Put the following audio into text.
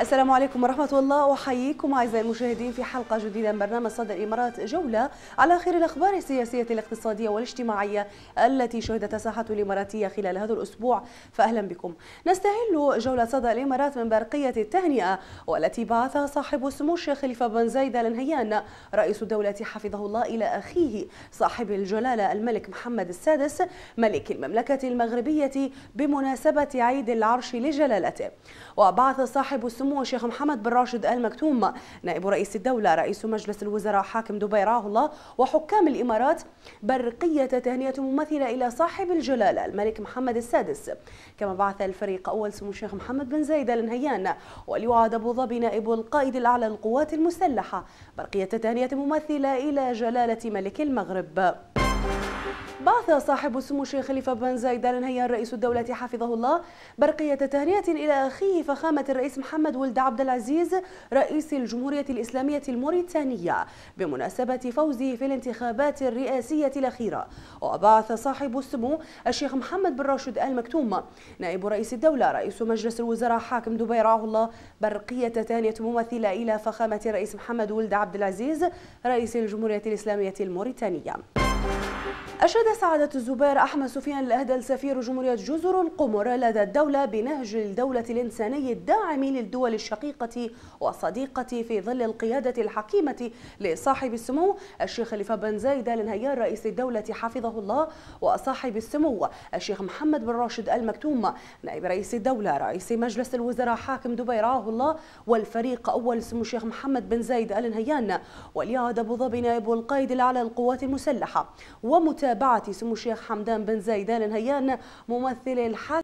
السلام عليكم ورحمة الله وحييكم أعزائي المشاهدين في حلقة جديدة من برنامج صدى الإمارات جولة على خير الأخبار السياسية الاقتصادية والاجتماعية التي شهدت الساحة الإماراتية خلال هذا الأسبوع فأهلا بكم نستهل جولة صدى الإمارات من برقية التهنئة والتي بعثها صاحب سمو الشيخ خليفة بن زايد آل نهيان رئيس الدولة حفظه الله إلى أخيه صاحب الجلالة الملك محمد السادس ملك المملكة المغربية بمناسبة عيد العرش لجلالته وبعث صاحب السمو سمو الشيخ محمد بن راشد آل مكتوم نائب رئيس الدولة رئيس مجلس الوزراء حاكم دبي راه الله وحكام الإمارات برقية تهنئة ممثلة إلى صاحب الجلالة الملك محمد السادس كما بعث الفريق أول سمو الشيخ محمد بن زايد آل نهيان وليعاد أبو ظبي نائب القائد الأعلى للقوات المسلحة برقية تهنئة ممثلة إلى جلالة ملك المغرب بعث صاحب السمو الشيخ خليفة بن زايد آل نهيان رئيس الدولة حفظه الله برقية تهنئة إلى أخيه فخامة الرئيس محمد ولد عبد العزيز رئيس الجمهورية الإسلامية الموريتانية بمناسبة فوزه في الانتخابات الرئاسية الأخيرة وبعث صاحب السمو الشيخ محمد بن راشد آل مكتوم نائب رئيس الدولة رئيس مجلس الوزراء حاكم دبي رعاه الله برقية تهنئة ممثلة إلى فخامة الرئيس محمد ولد عبد العزيز رئيس الجمهورية الإسلامية الموريتانية أشاد سعادة الزبير أحمد سفيان الأهدل سفير جمهورية جزر القمر لدى الدولة بنهج الدولة الإنساني الداعم للدول الشقيقة والصديقة في ظل القيادة الحكيمة لصاحب السمو الشيخ خليفة بن زايد نهيان رئيس الدولة حفظه الله وصاحب السمو الشيخ محمد بن راشد المكتوم نائب رئيس الدولة رئيس مجلس الوزراء حاكم دبي رعاه الله والفريق أول سمو الشيخ محمد بن زايد ولي وليعد أبو ظبي نائب القائد الأعلى للقوات المسلحة ومتابعة متابعة سمو الشيخ حمدان بن زايدان الهيان ممثل الحاكم